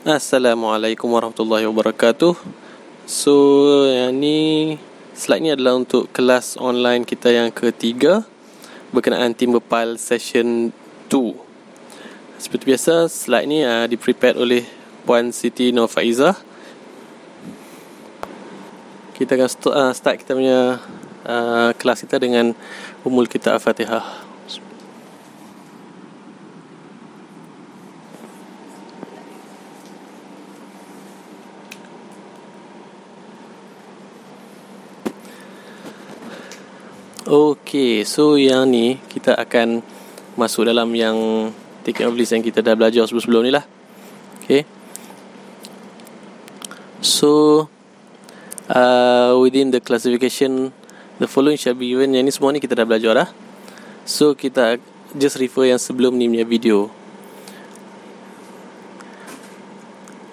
Assalamualaikum warahmatullahi wabarakatuh So yang ni Slide ni adalah untuk kelas online kita yang ketiga Berkenaan tim bepal session 2 Seperti biasa slide ni uh, ah, diprepared oleh Puan Siti Nur Faizah Kita akan st- uh, ah, start kita punya uh, kelas kita dengan Umul kita Al-Fatihah Okay, so yang ni kita akan masuk dalam yang ticket of list yang kita dah belajar sebelum-sebelum ni lah. Okay. So, uh, within the classification, the following shall be given. Yang ni semua ni kita dah belajar dah. So, kita just refer yang sebelum ni punya video.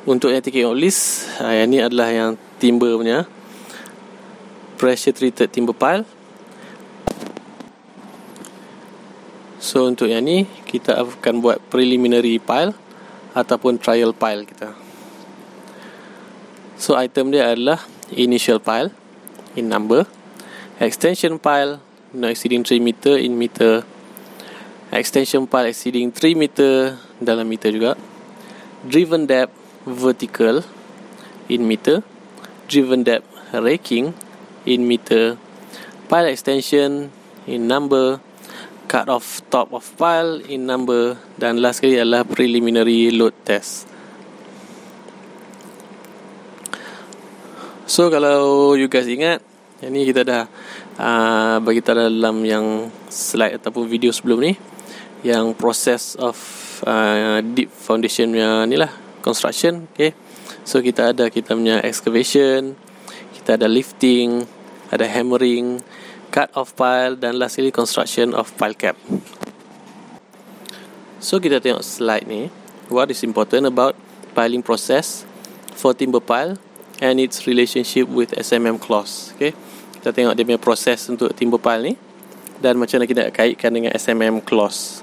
Untuk yang ticket of list, uh, yang ni adalah yang timber punya. Pressure treated timber pile. So untuk yang ni kita akan buat preliminary pile ataupun trial pile kita. So item dia adalah initial pile in number, extension pile not exceeding 3 meter in meter, extension pile exceeding 3 meter dalam meter juga, driven depth vertical in meter, driven depth raking in meter, pile extension in number, cut off top of pile in number dan last kali adalah preliminary load test. So kalau you guys ingat, yang ni kita dah uh, bagi tahu dalam yang slide ataupun video sebelum ni yang process of uh, deep foundation punya ni lah construction okay. so kita ada kita punya excavation kita ada lifting ada hammering cut of pile dan lastly construction of pile cap. So kita tengok slide ni, what is important about piling process for timber pile and its relationship with SMM clause. Okay, kita tengok dia punya proses untuk timber pile ni dan macam mana kita nak kaitkan dengan SMM clause.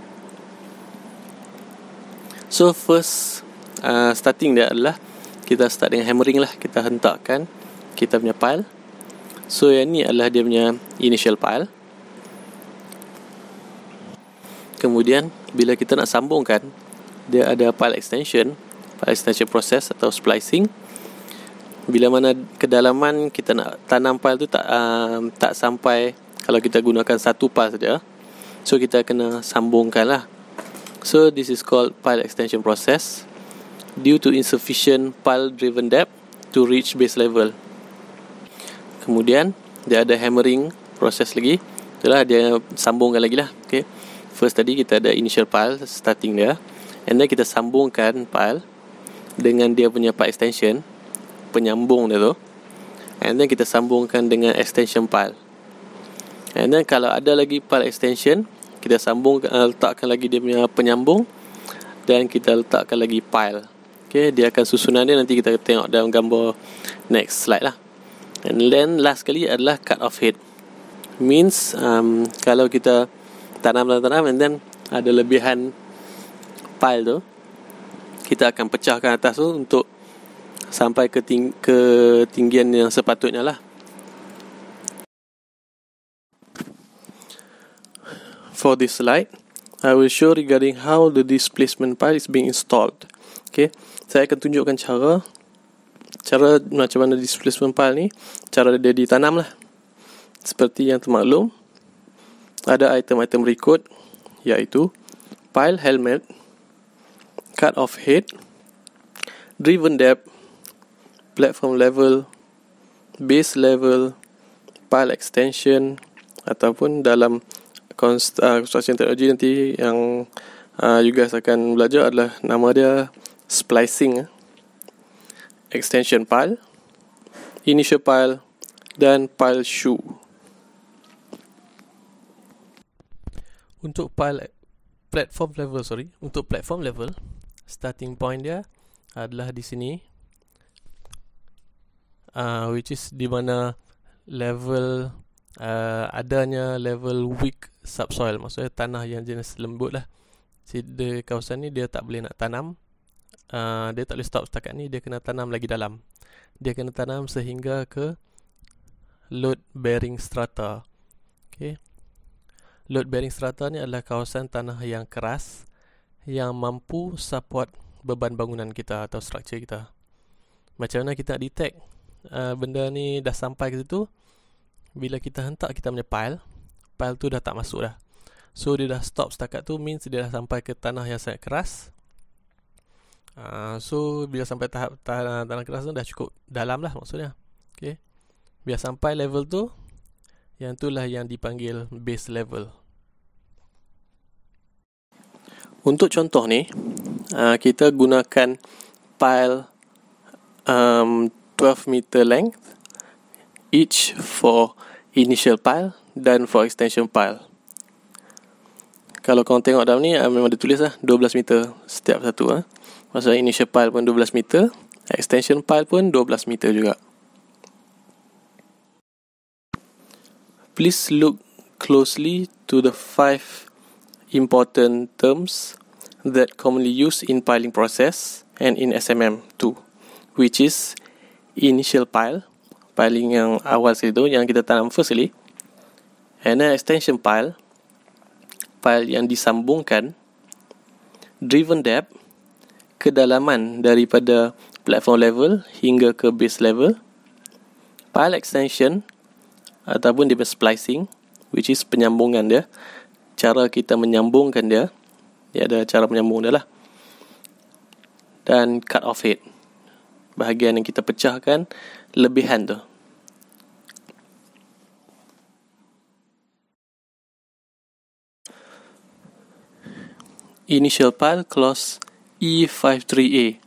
So first uh, starting dia adalah kita start dengan hammering lah kita hentakkan kita punya pile So yang ni adalah dia punya initial pile. Kemudian bila kita nak sambungkan Dia ada pile extension pile extension process atau splicing Bila mana kedalaman kita nak tanam pile tu tak um, tak sampai Kalau kita gunakan satu pile saja So kita kena sambungkan lah So this is called pile extension process Due to insufficient pile driven depth to reach base level kemudian dia ada hammering proses lagi itulah dia sambungkan lagi lah okay. first tadi kita ada initial pile starting dia and then kita sambungkan pile dengan dia punya pile extension penyambung dia tu and then kita sambungkan dengan extension pile and then kalau ada lagi pile extension kita sambung eh, letakkan lagi dia punya penyambung dan kita letakkan lagi pile okay, dia akan susunan dia nanti kita tengok dalam gambar next slide lah And then last sekali adalah cut off head. Means um, kalau kita tanam tanam and then ada lebihan pile tu kita akan pecahkan atas tu untuk sampai ke ting- ketinggian yang sepatutnya lah. For this slide, I will show regarding how the displacement pile is being installed. Okay, saya akan tunjukkan cara cara macam mana di sulis ni cara dia ditanam lah seperti yang termaklum ada item-item berikut iaitu pile helmet cut off head driven depth platform level base level pile extension ataupun dalam konst- uh, ah, construction nanti yang uh, you guys akan belajar adalah nama dia splicing eh extension pile, initial pile, dan pile shoe. Untuk pile platform level, sorry, untuk platform level, starting point dia adalah di sini, uh, which is di mana level uh, adanya level weak subsoil, maksudnya tanah yang jenis lembut lah. Jadi kawasan ni dia tak boleh nak tanam uh, dia tak boleh stop setakat ni dia kena tanam lagi dalam dia kena tanam sehingga ke load bearing strata okay. load bearing strata ni adalah kawasan tanah yang keras yang mampu support beban bangunan kita atau struktur kita macam mana kita detect uh, benda ni dah sampai ke situ bila kita hentak kita punya pile pile tu dah tak masuk dah so dia dah stop setakat tu means dia dah sampai ke tanah yang sangat keras Ah, so bila sampai tahap tanah, tanah keras tu dah cukup dalam lah maksudnya Okey. bila sampai level tu yang tu lah yang dipanggil base level untuk contoh ni uh, kita gunakan pile um, 12 meter length each for initial pile dan for extension pile kalau kau tengok dalam ni, ah, memang ditulis tulis lah 12 meter setiap satu. Ha. Maksudnya initial pile pun 12 meter Extension pile pun 12 meter juga Please look closely to the five important terms that commonly used in piling process and in SMM too, which is initial pile, piling yang awal sekali tu, yang kita tanam firstly, and then extension pile, pile yang disambungkan, driven depth, kedalaman daripada platform level hingga ke base level. File extension ataupun dia splicing which is penyambungan dia. Cara kita menyambungkan dia. Dia ada cara menyambung dia lah. Dan cut off head. Bahagian yang kita pecahkan lebihan tu. Initial pile close E53A.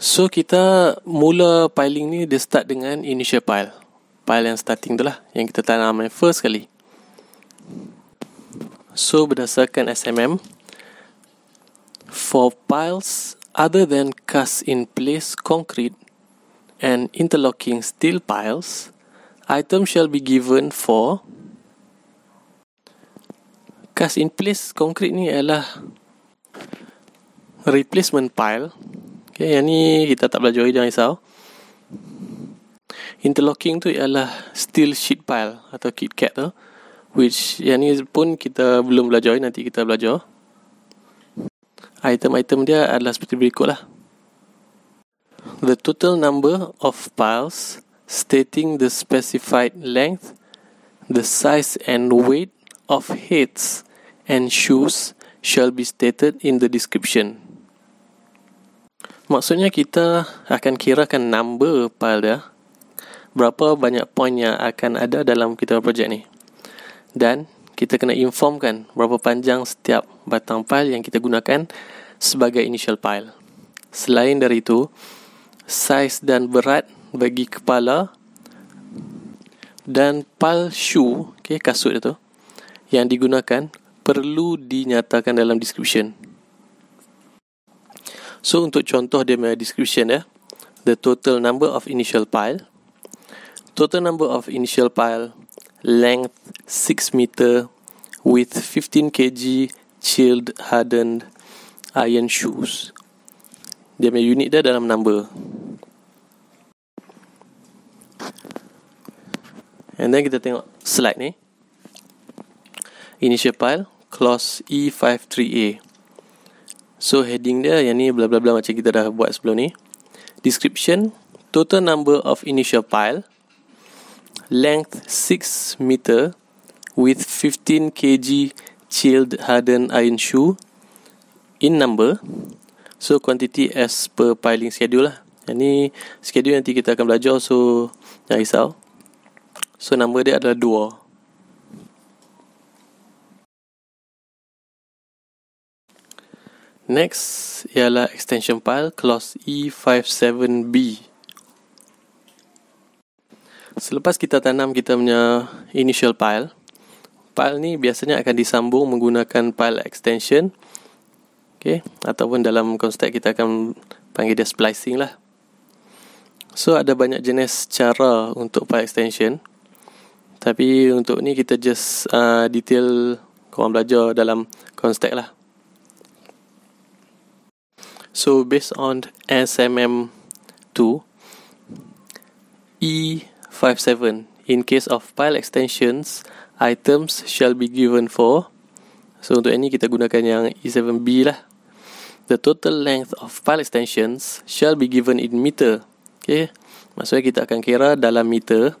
So kita mula piling ni dia start dengan initial pile. Pile yang starting tu lah yang kita tanam yang first kali. So berdasarkan SMM for piles other than cast in place concrete and interlocking steel piles, item shall be given for cast in place concrete ni ialah replacement pile okay, yang ni kita tak belajar hari jangan risau interlocking tu ialah steel sheet pile atau kit kat tu which yang ni pun kita belum belajar nanti kita belajar item-item dia adalah seperti berikut lah the total number of piles stating the specified length the size and weight of heads and shoes shall be stated in the description. Maksudnya kita akan kirakan number pada ya. berapa banyak point yang akan ada dalam kita projek ni. Dan kita kena informkan berapa panjang setiap batang file yang kita gunakan sebagai initial file. Selain dari itu, saiz dan berat bagi kepala dan pal shoe, okay, kasut itu yang digunakan perlu dinyatakan dalam description. So untuk contoh dia punya description ya. The total number of initial pile. Total number of initial pile. Length 6 meter with 15 kg chilled hardened iron shoes. Dia punya unit dia dalam number. And then kita tengok slide ni. Initial pile clause E53A. So heading dia yang ni bla bla bla macam kita dah buat sebelum ni. Description, total number of initial pile, length 6 meter with 15 kg chilled hardened iron shoe in number. So quantity as per piling schedule lah. Yang ni schedule nanti kita akan belajar so jangan risau. So number dia adalah 2. Next ialah extension file clause E57B. Selepas kita tanam kita punya initial file, file ni biasanya akan disambung menggunakan file extension. Okay, ataupun dalam konstek kita akan panggil dia splicing lah. So ada banyak jenis cara untuk file extension. Tapi untuk ni kita just uh, detail korang belajar dalam konstek lah. So based on SMM2, E57, in case of pile extensions, items shall be given for. So untuk ini kita gunakan yang E7B lah. The total length of pile extensions shall be given in meter. Okay, maksudnya kita akan kira dalam meter.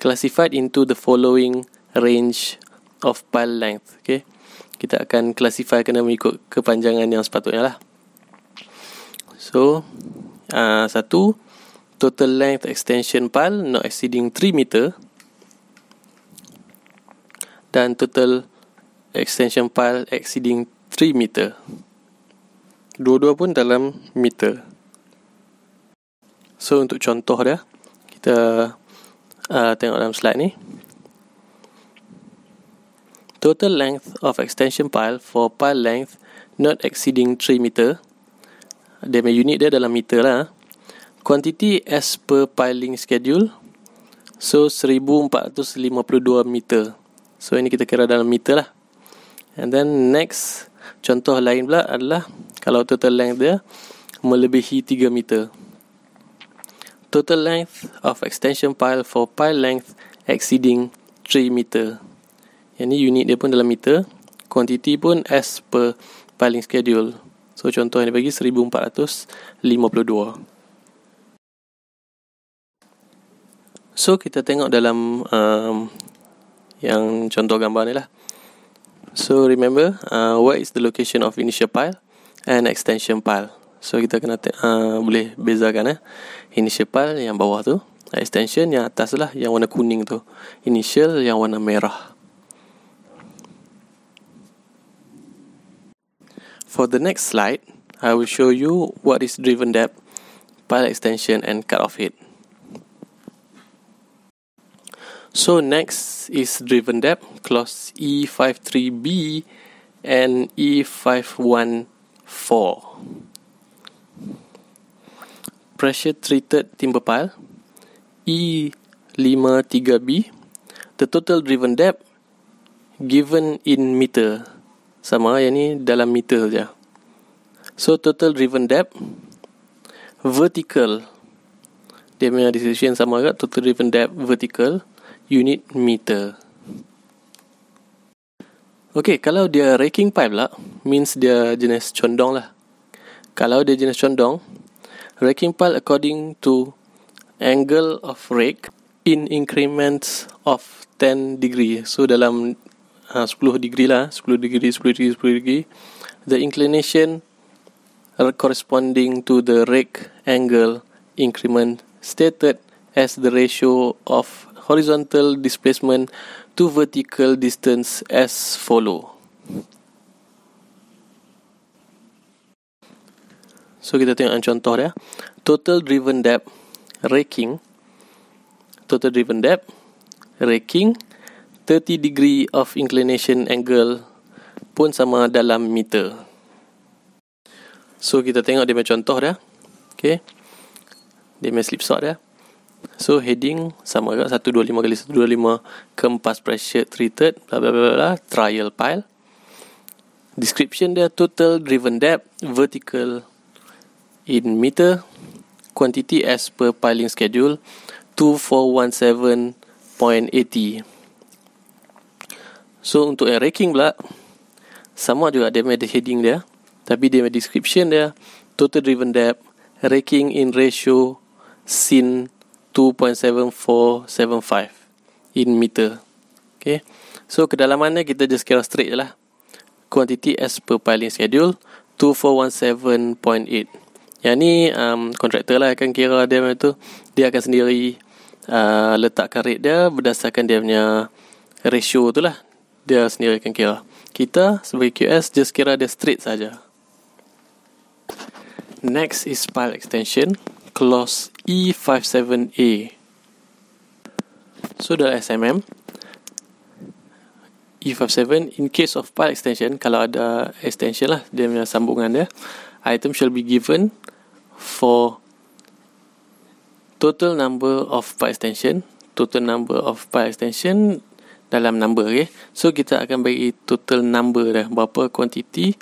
Classified into the following range of pile length. Okay, kita akan classify kena mengikut kepanjangan yang sepatutnya lah. So uh, Satu Total length extension pal Not exceeding 3 meter Dan total Extension pal exceeding 3 meter Dua-dua pun dalam meter So untuk contoh dia Kita uh, Tengok dalam slide ni Total length of extension pile for pile length not exceeding 3 meter dia punya unit dia dalam meter lah. Quantity as per piling schedule. So, 1452 meter. So, ini kita kira dalam meter lah. And then, next. Contoh lain pula adalah kalau total length dia melebihi 3 meter. Total length of extension pile for pile length exceeding 3 meter. Yang ni unit dia pun dalam meter. Quantity pun as per piling schedule. So contoh yang dia bagi 1452. So kita tengok dalam um, yang contoh gambar ni lah. So remember uh, what is the location of initial pile and extension pile. So kita kena uh, boleh bezakan eh. Initial pile yang bawah tu, extension yang atas lah yang warna kuning tu. Initial yang warna merah. For the next slide, I will show you what is driven depth, pile extension, and cut off head. So next is driven depth, clause E53B and E514. Pressure treated timber pile, E53B. The total driven depth given in meter sama yang ni dalam meter saja. So total driven depth vertical dia punya decision sama juga total driven depth vertical unit meter. Okey, kalau dia raking pipe lah means dia jenis condong lah. Kalau dia jenis condong, raking pipe according to angle of rake in increments of 10 degree. So dalam Ah, uh, 10 degree lah 10 degree 10 degree 10 degree the inclination corresponding to the rake angle increment stated as the ratio of horizontal displacement to vertical distance as follow so kita tengok contoh ya total driven depth raking total driven depth raking 30 degree of inclination angle pun sama dalam meter. So kita tengok dia macam contoh dah, Okay. Dia macam slip shot dia. So heading sama juga 125 kali 125 kempas pressure treated bla bla bla bla trial pile. Description dia total driven depth vertical in meter quantity as per piling schedule 2417.80. So untuk air raking pula Sama juga dia punya heading dia Tapi dia punya description dia Total driven depth ranking in ratio Sin 2.7475 In meter Okay So kedalamannya kita just kira straight je lah Quantity as per piling schedule 2417.8 Yang ni um, contractor lah akan kira dia macam tu Dia akan sendiri uh, letakkan rate dia berdasarkan dia punya ratio tu lah dia sendiri akan kira. Kita sebagai QS just kira dia straight saja. Next is file extension clause E57A. So dalam SMM E57 in case of file extension kalau ada extension lah dia punya sambungan dia item shall be given for total number of file extension total number of file extension dalam number okay? so kita akan bagi total number dah berapa quantity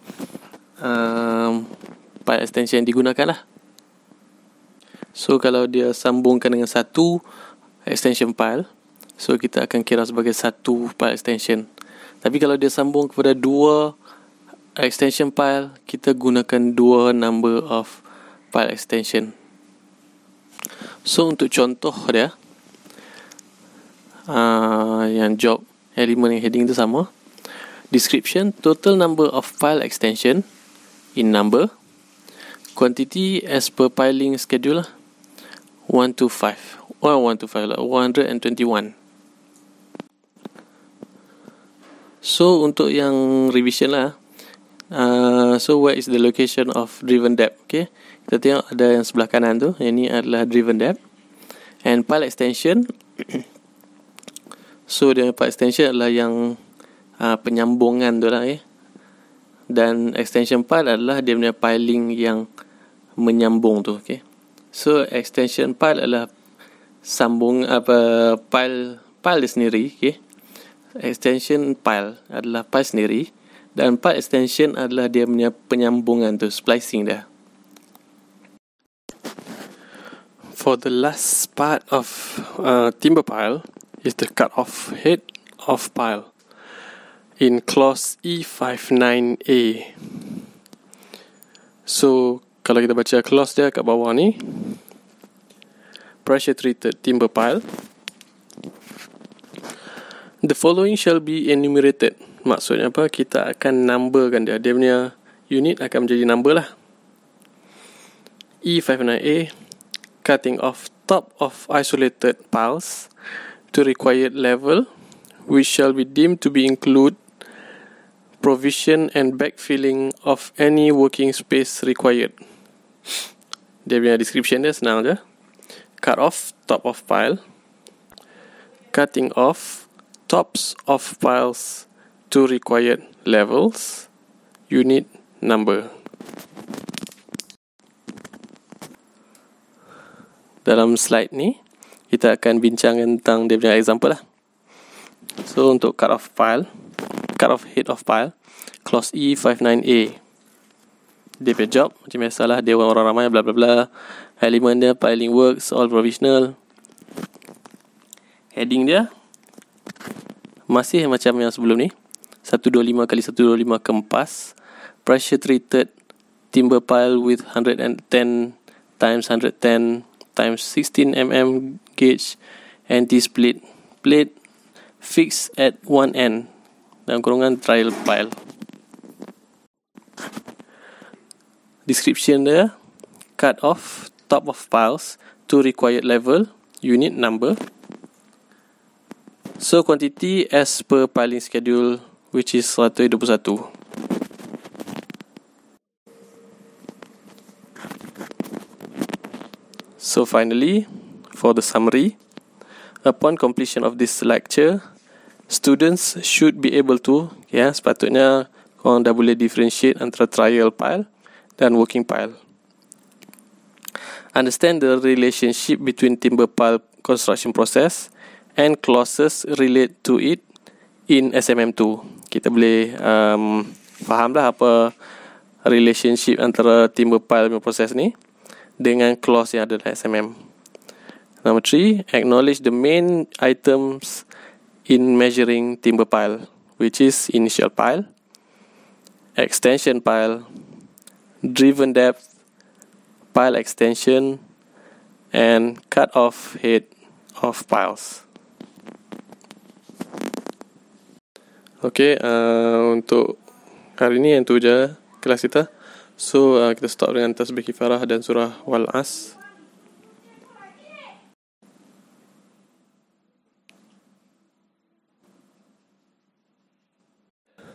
um, part extension yang digunakan lah so kalau dia sambungkan dengan satu extension file so kita akan kira sebagai satu file extension tapi kalau dia sambung kepada dua extension file kita gunakan dua number of file extension so untuk contoh dia uh, yang job element yang heading tu sama description total number of file extension in number quantity as per piling schedule lah 1 to 5 well 1 to 5 lah 121 so untuk yang revision lah Uh, so where is the location of driven depth okay. Kita tengok ada yang sebelah kanan tu Ini adalah driven depth And file extension So dia punya part extension adalah yang uh, penyambungan tu lah Eh. Dan extension part adalah dia punya piling yang menyambung tu. Okay. So extension part adalah sambung apa pile pile dia sendiri. Okay. Extension pile adalah pile sendiri. Dan part extension adalah dia punya penyambungan tu, splicing dia. For the last part of uh, timber pile, is the cut off head of pile in clause E59A. So, kalau kita baca clause dia kat bawah ni, pressure treated timber pile. The following shall be enumerated. Maksudnya apa? Kita akan numberkan dia. Dia punya unit akan menjadi number lah. E59A, cutting off top of isolated piles to required level, which shall be deemed to be include provision and backfilling of any working space required. Dia punya description dia senang je. Cut off top of pile. Cutting off tops of piles to required levels. Unit number. Dalam slide ni, kita akan bincang tentang dia punya example lah. So untuk cut off file, cut off head of file, clause E59A. Dia punya job macam biasalah dia orang, ramai bla bla bla. Element dia piling works all provisional. Heading dia masih macam yang sebelum ni. 125 kali 125 kempas pressure treated timber pile with 110 times 110 times 16 mm gauge and this plate plate fixed at one end dalam kurungan trial pile description dia cut off top of piles to required level unit number so quantity as per piling schedule which is 121 So finally, for the summary. Upon completion of this lecture, students should be able to, ya, yeah, sepatutnya korang dah boleh differentiate antara trial pile dan working pile. Understand the relationship between timber pile construction process and clauses relate to it in SMM2. Kita boleh um, fahamlah apa relationship antara timber pile proses ni dengan clause yang ada dalam SMM. Number three, acknowledge the main items in measuring timber pile, which is initial pile, extension pile, driven depth, pile extension, and cut-off head of piles. Okay, uh, untuk hari ini yang tu je kelas kita. So, uh, kita stop dengan tasbih kifarah dan surah wal-as.